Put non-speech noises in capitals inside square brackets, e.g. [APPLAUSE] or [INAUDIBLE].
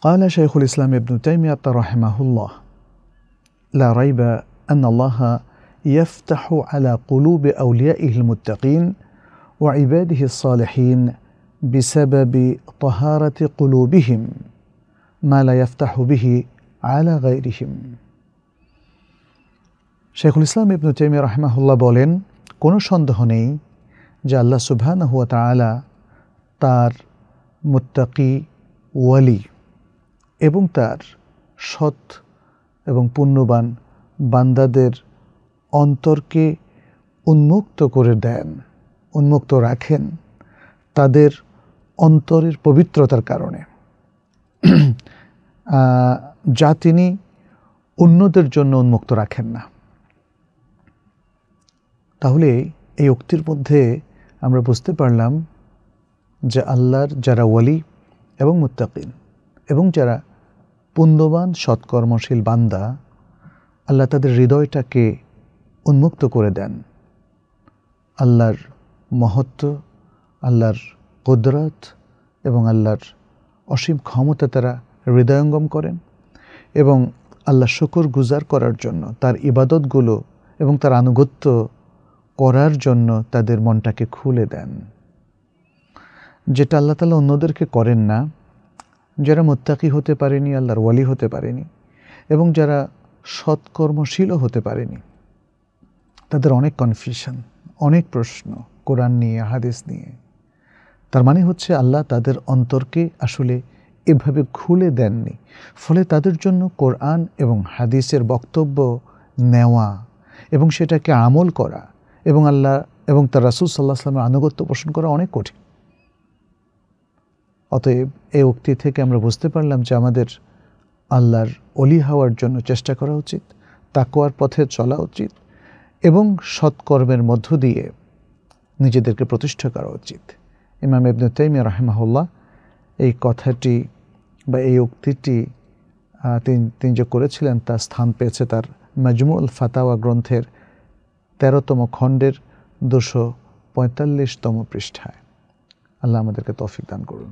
قال شيخ الإسلام ابن تيمية رحمه الله لا ريب أن الله يفتح على قلوب أوليائه المتقين وعباده الصالحين بسبب طهارة قلوبهم ما لا يفتح به على غيرهم شيخ الاسلام ابن تيميه رحمه الله بولين সন্দেহ شندهني جعل আল্লাহ সুবহান হুয়া তালা তার মুত্তাকি এবং তার সৎ এবং পুণ্যবান বান্দাদের অন্তরকে উন্মুক্ত করে দেন উন্মুক্ত রাখেন তাদের অন্তরের পবিত্রতার কারণে [CLEARS THROAT] যা তিনি অন্যদের জন্য উন্মুক্ত রাখেন না তাহলে এই উক্তির মধ্যে আমরা বুঝতে পারলাম যে আল্লাহর যারা ওয়ালি এবং মুত্তাকিন এবং যারা পুণ্যবান সৎকর্মশীল বান্দা আল্লাহ তাদের হৃদয়টাকে উন্মুক্ত করে দেন আল্লাহর মহত্ব আল্লাহর কুদরত এবং আল্লাহর অসীম ক্ষমতা তারা হৃদয়ঙ্গম করেন এবং আল্লাহ শুকুর গুজার করার জন্য তার ইবাদতগুলো এবং তার আনুগত্য করার জন্য তাদের মনটাকে খুলে দেন যেটা আল্লাহ তালা অন্যদেরকে করেন না যারা মোত্তাকি হতে পারেনি আল্লাহর ওয়ালি হতে পারেনি এবং যারা সৎকর্মশীলও হতে পারেনি তাদের অনেক কনফিউশন অনেক প্রশ্ন কোরআন নিয়ে হাদিস নিয়ে তার মানে হচ্ছে আল্লাহ তাদের অন্তরকে আসলে এভাবে খুলে দেননি ফলে তাদের জন্য কোরআন এবং হাদিসের বক্তব্য নেওয়া এবং সেটাকে আমল করা এবং আল্লাহ এবং তার রাসুল সাল্লাহ আসলামের আনুগত্য পোষণ করা অনেক কঠিন অতএব এই উক্তি থেকে আমরা বুঝতে পারলাম যে আমাদের আল্লাহর অলি হওয়ার জন্য চেষ্টা করা উচিত তাকোয়ার পথে চলা উচিত এবং সৎকর্মের মধ্য দিয়ে নিজেদেরকে প্রতিষ্ঠা করা উচিত ইমাম ইবনু তাইমিয়া রাহেমাহুল্লাহ এই কথাটি বা এই উক্তিটি তিনি তিনি যে করেছিলেন তা স্থান পেয়েছে তার মাজমুল ফাতাওয়া গ্রন্থের তেরোতম খণ্ডের দুশো পঁয়তাল্লিশতম পৃষ্ঠায় আল্লাহ আমাদেরকে তফিক দান করুন